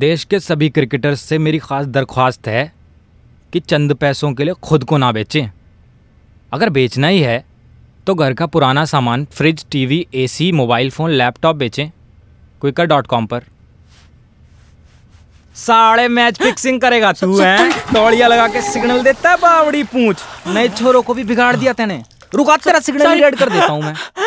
देश के सभी क्रिकेटर्स से मेरी ख़ास दरख्वास्त है कि चंद पैसों के लिए खुद को ना बेचें अगर बेचना ही है तो घर का पुराना सामान fridge TV AC mobile phone laptop बेचें क्विकर डॉट कॉम पर साढ़े मैच फिक्सिंग करेगा तू है तौड़िया लगा के सिग्नल देता है बावड़ी पूछ नए छोरों को भी बिगाड़ दिया तेने रुका तेरा सिग्नल कर देता हूँ मैं